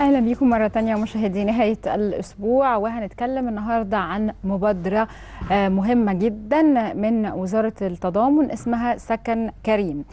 اهلا بيكم مره تانية مشاهدي نهايه الاسبوع وهنتكلم النهارده عن مبادره آه، مهمه جدا من وزاره التضامن اسمها سكن كريم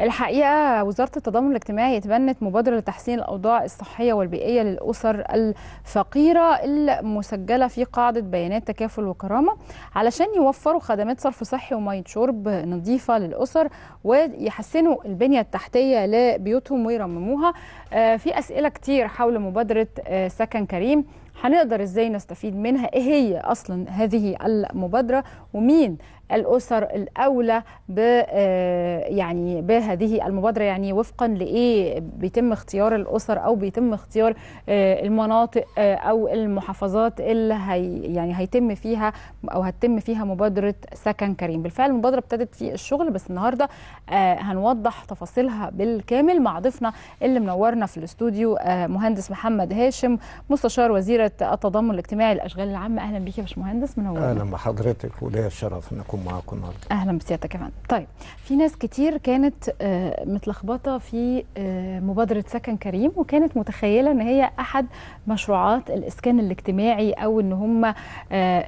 الحقيقه وزاره التضامن الاجتماعي تبنت مبادره لتحسين الاوضاع الصحيه والبيئيه للاسر الفقيره المسجله في قاعده بيانات تكافل وكرامه علشان يوفروا خدمات صرف صحي وميه شرب نظيفه للاسر ويحسنوا البنيه التحتيه لبيوتهم ويرمموها آه، في اسئله كتير حول مبادره آه، سكن كريم هنقدر ازاي نستفيد منها ايه هي اصلا هذه المبادره ومين الاسر الاولى ب آه، يعني بهذه المبادره يعني وفقا لايه بيتم اختيار الاسر او بيتم اختيار آه، المناطق آه، او المحافظات اللي هي يعني هيتم فيها او هتتم فيها مبادره سكن كريم بالفعل المبادره ابتدت في الشغل بس النهارده هنوضح تفاصيلها بالكامل مع ضيفنا اللي منورنا في الاستوديو مهندس محمد هاشم مستشار وزيره التضامن الاجتماعي الاشغال العامه اهلا بيك يا باشمهندس منورنا اهلا بحضرتك وليا الشرف انكم اكون معاكم النهارده اهلا بسيادتك يا فندم طيب في ناس كتير كانت آه، متلخبطه في آه، مبادره سكن كريم وكانت متخيله ان هي احد مشروعات الاسكان الاجتماعي او ان هم آه،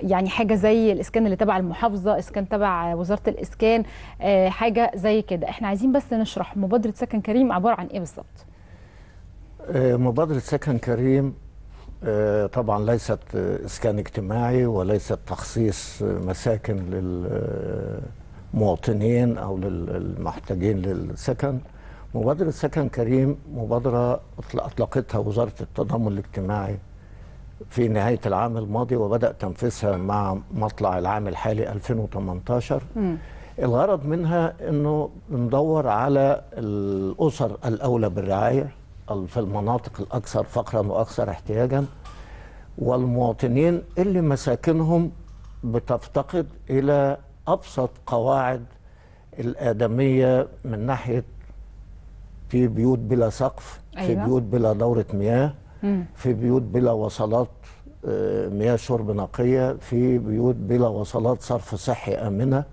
يعني حاجه زي الاسكان اللي تبع المحافظه اسكان تبع وزاره الاسكان حاجه زي كده احنا عايزين بس نشرح مبادره سكن كريم عباره عن ايه بالظبط مبادره سكن كريم آه، طبعا ليست اسكان اجتماعي وليست تخصيص مساكن للمواطنين او للمحتاجين للسكن مبادره سكن كريم مبادره اطلقتها وزاره التضامن الاجتماعي في نهايه العام الماضي وبدا تنفيذها مع مطلع العام الحالي 2018 م. الغرض منها انه ندور على الاسر الاولى بالرعايه في المناطق الأكثر فقرا وأكثر احتياجا والمواطنين اللي مساكنهم بتفتقد إلى أبسط قواعد الآدمية من ناحية في بيوت بلا سقف أيوة. في بيوت بلا دورة مياه في بيوت بلا وصلات آه، مياه شرب نقية في بيوت بلا وصلات صرف صحي آمنة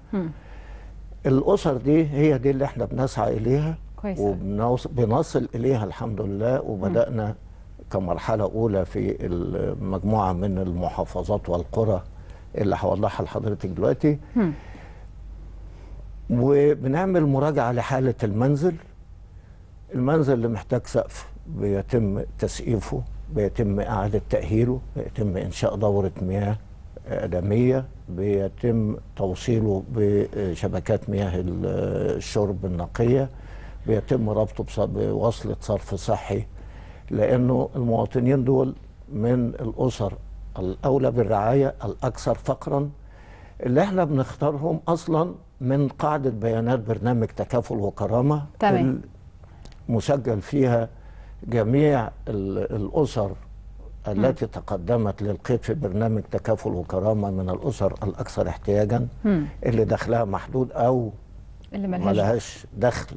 الأسر دي هي دي اللي احنا بنسعى إليها كويس وبنصل اليها الحمد لله وبدانا كمرحله اولى في مجموعه من المحافظات والقرى اللي هوضحها لحضرتك دلوقتي وبنعمل مراجعه لحاله المنزل المنزل اللي محتاج سقف بيتم تسقيفه بيتم اعاده تاهيله بيتم انشاء دوره مياه آدمية بيتم توصيله بشبكات مياه الشرب النقية بيتم ربطه بوصلة صرف صحي لأنه المواطنين دول من الأسر الأولى بالرعاية الأكثر فقرا اللي احنا بنختارهم أصلا من قاعدة بيانات برنامج تكافل وكرامة تمام. مسجل فيها جميع الأسر التي م. تقدمت للقيد في برنامج تكافل وكرامة من الأسر الأكثر احتياجا م. اللي دخلها محدود أو اللي ملهاش دخل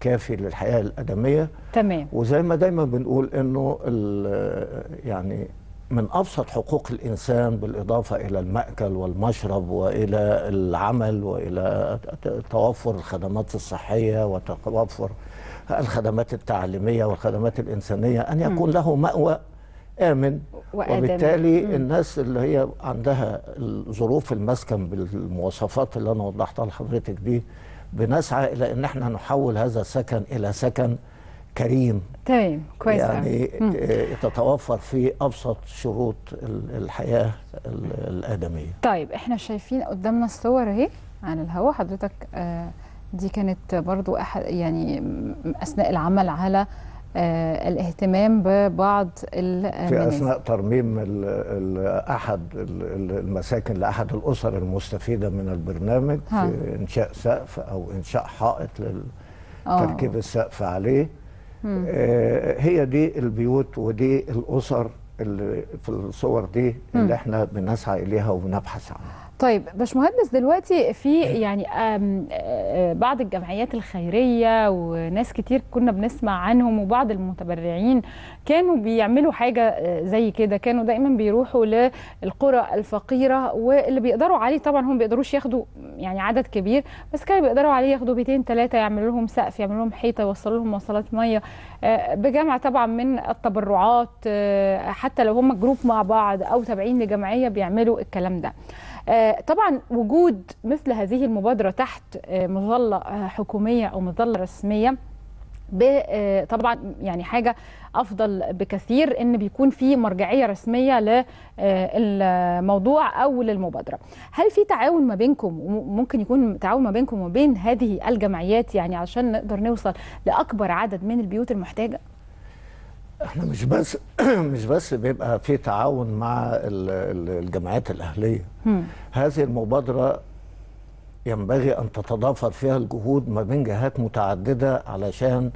كافي للحياه الادميه تمام وزي ما دايما بنقول انه آه، يعني من ابسط حقوق الانسان بالاضافه الى الماكل والمشرب والى العمل والى توفر الخدمات الصحيه وتوفر الخدمات التعليميه والخدمات الانسانيه ان يكون له ماوى امن وآدم. وبالتالي مم. الناس اللي هي عندها ظروف المسكن بالمواصفات اللي انا وضحتها لحضرتك دي بنسعى الى ان احنا نحول هذا السكن الى سكن كريم تمام كويس يعني آه، تتوفر فيه ابسط شروط الحياه الادميه طيب احنا شايفين قدامنا الصور اهي عن الهواء حضرتك آه، دي كانت برضو أحد يعني أثناء العمل على آه، الاهتمام ببعض المنازل في أثناء ترميم أحد المساكن لأحد الأسر المستفيدة من البرنامج ها. في إنشاء سقف أو إنشاء حائط آه. لتركيب أوه. السقف عليه آه هي دي البيوت ودي الأسر اللي في الصور دي اللي م. احنا بنسعى إليها وبنبحث عنها طيب باشمهندس دلوقتي في يعني آه، آه، بعض الجمعيات الخيريه وناس كتير كنا بنسمع عنهم وبعض المتبرعين كانوا بيعملوا حاجه آه، زي كده كانوا دايما بيروحوا للقرى الفقيره واللي بيقدروا عليه طبعا هم بيقدروش ياخدوا يعني عدد كبير بس كانوا بيقدروا عليه ياخدوا بيتين ثلاثه يعملوا لهم سقف يعملوا لهم حيطه يوصلوا لهم مواصلات ميه بجمع طبعا من التبرعات حتى لو هم جروب مع بعض او تابعين لجمعيه بيعملوا الكلام ده آه، طبعا وجود مثل هذه المبادرة تحت آه، مظلة آه، حكومية أو مظلة رسمية طبعا يعني حاجه افضل بكثير ان بيكون في مرجعيه رسميه للموضوع او للمبادره هل في تعاون ما بينكم وممكن يكون تعاون ما بينكم وبين هذه الجمعيات يعني عشان نقدر نوصل لاكبر عدد من البيوت المحتاجه احنا مش بس مش بس بيبقى في تعاون مع الجمعيات الاهليه هذه المبادره ينبغي ان تتضافر فيها الجهود ما بين جهات متعدده علشان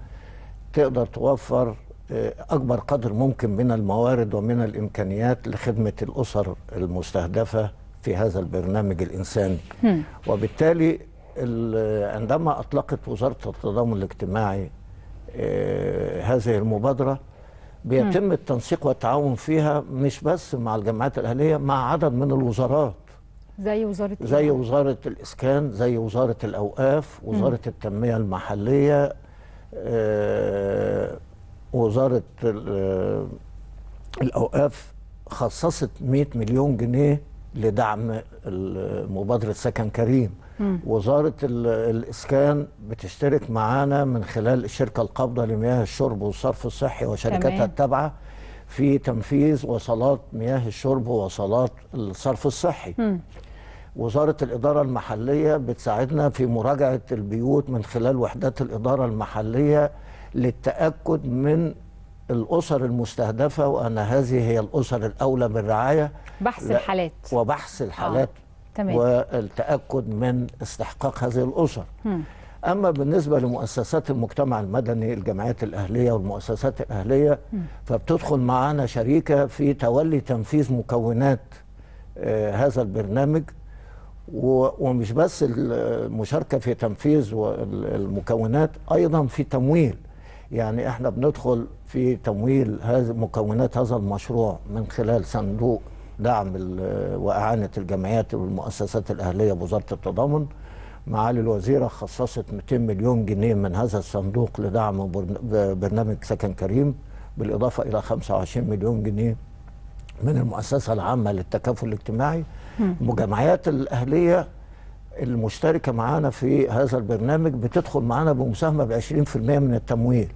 تقدر توفر آه، اكبر قدر ممكن من الموارد ومن الامكانيات لخدمه الاسر المستهدفه في هذا البرنامج الانساني وبالتالي عندما اطلقت وزاره التضامن الاجتماعي آه، هذه المبادره بيتم التنسيق والتعاون فيها مش بس مع الجامعات الاهليه مع عدد من الوزارات زي وزاره إيه؟ زي وزاره الاسكان زي وزاره الاوقاف وزاره مم. التنميه المحليه آه، وزاره آه، الاوقاف خصصت 100 مليون جنيه لدعم مبادره سكن كريم وزاره الاسكان بتشترك معانا من خلال الشركه القابضه لمياه الشرب والصرف الصحي وشركاتها التابعه في تنفيذ وصلات مياه الشرب ووصلات الصرف الصحي م. وزارة الإدارة المحلية بتساعدنا في مراجعة البيوت من خلال وحدات الإدارة المحلية للتأكد من الأسر المستهدفة وأن هذه هي الأسر الأولى بالرعاية بحث الحالات وبحث الحالات آه. تمام. والتأكد من استحقاق هذه الأسر أما بالنسبة لمؤسسات المجتمع المدني الجمعيات الأهلية والمؤسسات الأهلية فبتدخل معانا شريكة في تولي تنفيذ مكونات آه، هذا البرنامج ومش بس المشاركة في تنفيذ المكونات أيضا في تمويل يعني احنا بندخل في تمويل هذه مكونات هذا المشروع من خلال صندوق دعم واعانه الجمعيات والمؤسسات الاهليه بوزاره التضامن معالي الوزيره خصصت 200 مليون جنيه من هذا الصندوق لدعم برنامج سكن كريم بالاضافه الى 25 مليون جنيه من المؤسسه العامه للتكافل الاجتماعي الجمعيات الاهليه المشتركه معانا في هذا البرنامج بتدخل معانا بمساهمه ب 20% من التمويل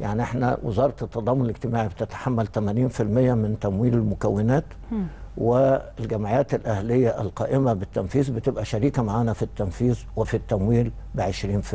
يعني احنا وزاره التضامن الاجتماعي بتتحمل 80% من تمويل المكونات والجمعيات الاهليه القائمه بالتنفيذ بتبقى شريكه معانا في التنفيذ وفي التمويل ب 20%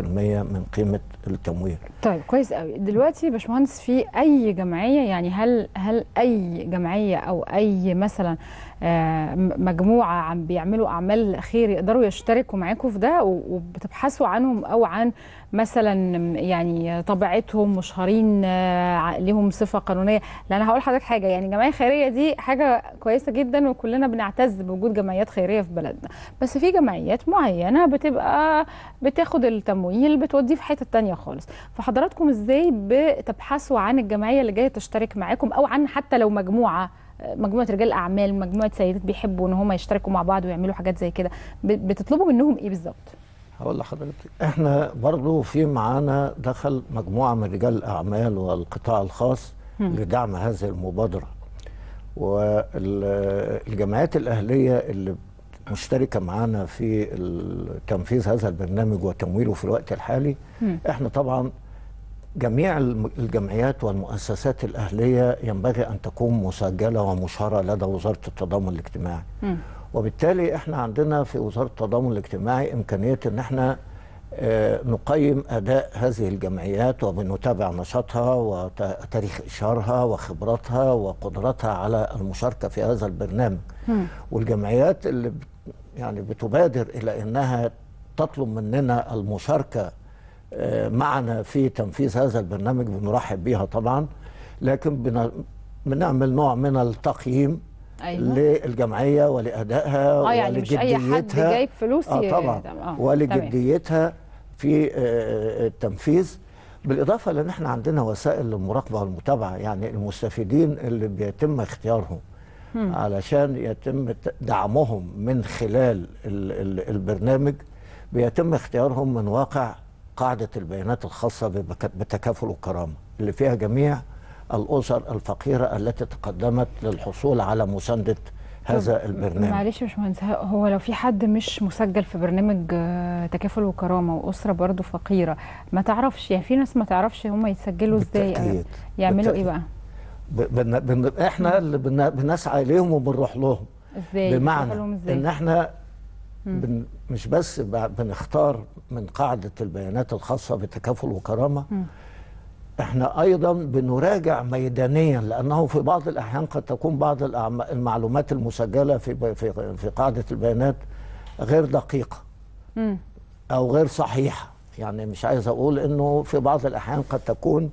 من قيمه التمويل. طيب كويس قوي، دلوقتي يا باشمهندس في اي جمعيه يعني هل هل اي جمعيه او اي مثلا آه، مجموعه عم بيعملوا اعمال خير يقدروا يشتركوا معاكم في ده وبتبحثوا عنهم او عن مثلا يعني طبيعتهم مشهرين آه، لهم صفه قانونيه، لان انا هقول لحضرتك حاجه يعني الجمعيه الخيريه دي حاجه كويسه جدا وكلنا بنعتز بوجود جمعيات خيريه في بلدنا، بس في جمعيات معينه بتبقى بتاخد بتاخد التمويل بتوديه في حته تانية خالص فحضراتكم ازاي بتبحثوا عن الجمعيه اللي جايه تشترك معاكم او عن حتى لو مجموعه مجموعه رجال اعمال مجموعه سيدات بيحبوا ان هم يشتركوا مع بعض ويعملوا حاجات زي كده بتطلبوا منهم ايه بالظبط هقول لحضرتك احنا برضو في معانا دخل مجموعه من رجال الاعمال والقطاع الخاص هم. لدعم هذه المبادره والجمعيات الاهليه اللي مشتركه معانا في تنفيذ هذا البرنامج وتمويله في الوقت الحالي م. احنا طبعا جميع الجمعيات والمؤسسات الأهلية ينبغي أن تكون مسجلة ومشهرة لدى وزارة التضامن الاجتماعي م. وبالتالي احنا عندنا في وزارة التضامن الاجتماعي إمكانية أن احنا آه، نقيم أداء هذه الجمعيات وبنتابع نشاطها وتاريخ إشهارها وخبراتها وقدراتها على المشاركة في هذا البرنامج م. والجمعيات اللي يعني بتبادر إلى أنها تطلب مننا المشاركة آه، معنا في تنفيذ هذا البرنامج بنرحب بيها طبعا لكن بنعمل نوع من التقييم أيوة. للجمعيه ولادائها آه يعني ولجديتها اي حد جايب فلوس آه طبعا آه. ولجديتها في آه، آه، التنفيذ بالاضافه لان احنا عندنا وسائل للمراقبه والمتابعه يعني المستفيدين اللي بيتم اختيارهم علشان يتم دعمهم من خلال البرنامج بيتم اختيارهم من واقع قاعدة البيانات الخاصة بتكافل الكرامة اللي فيها جميع الأسر الفقيرة التي تقدمت للحصول على مساندة هذا البرنامج معلش يا باشمهندس هو لو في حد مش مسجل في برنامج آه، تكافل وكرامه واسره برضه فقيره ما تعرفش يعني في ناس ما تعرفش هم يتسجلوا ازاي يعملوا ايه بقى بن... بن... احنا اللي بن... بنسعى اليهم وبنروح لهم ازاي بمعنى ازاي؟ ان احنا بن... مش بس بنختار من قاعده البيانات الخاصه بتكافل وكرامه مم. احنا ايضا بنراجع ميدانيا لانه في بعض الاحيان قد تكون بعض المعلومات المسجله في في في قاعده البيانات غير دقيقه مم. او غير صحيحه يعني مش عايز اقول انه في بعض الاحيان قد تكون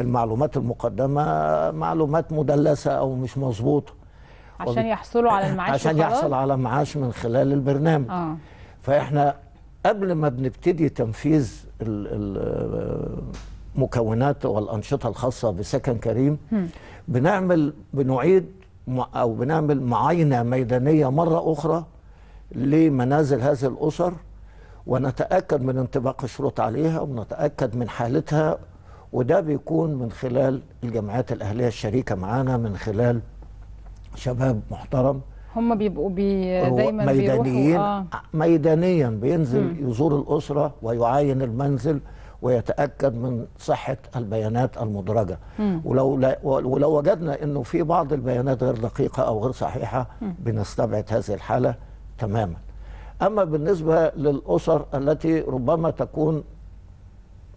المعلومات المقدمه معلومات مدلسه او مش مظبوطه عشان يحصلوا على المعاش عشان يحصل على معاش من خلال البرنامج آه. فاحنا قبل ما بنبتدي تنفيذ المكونات والانشطه الخاصه بسكن كريم م. بنعمل بنعيد او بنعمل معاينه ميدانيه مره اخرى لمنازل هذه الاسر ونتاكد من انطباق الشروط عليها ونتاكد من حالتها وده بيكون من خلال الجمعيات الأهلية الشريكة معانا من خلال شباب محترم هم بيبقوا بي دايما ميدانيين آه. ميدانيا بينزل م. يزور الأسرة ويعاين المنزل ويتأكد من صحة البيانات المدرجة م. ولو, لا ولو وجدنا أنه في بعض البيانات غير دقيقة أو غير صحيحة م. بنستبعد هذه الحالة تماما أما بالنسبة للأسر التي ربما تكون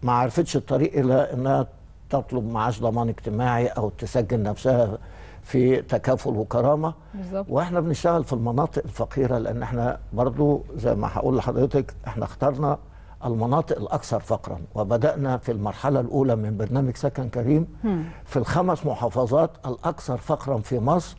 ما عرفتش الطريق إلى أنها تطلب معاش ضمان اجتماعي أو تسجل نفسها في تكافل وكرامة بالزبط. وإحنا بنشتغل في المناطق الفقيرة لأن إحنا برضو زي ما هقول لحضرتك إحنا اخترنا المناطق الأكثر فقرا وبدأنا في المرحلة الأولى من برنامج سكن كريم في الخمس محافظات الأكثر فقرا في مصر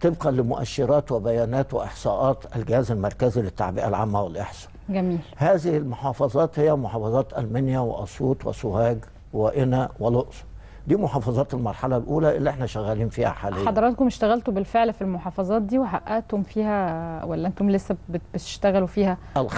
طبقا لمؤشرات وبيانات وإحصاءات الجهاز المركزي للتعبئة العامة والإحصاء جميل هذه المحافظات هي محافظات المنيا واسيوط وسوهاج وانا والاقصر دي محافظات المرحله الاولى اللي احنا شغالين فيها حاليا حضراتكم اشتغلتوا بالفعل في المحافظات دي وحققتم فيها ولا انتم لسه بتشتغلوا فيها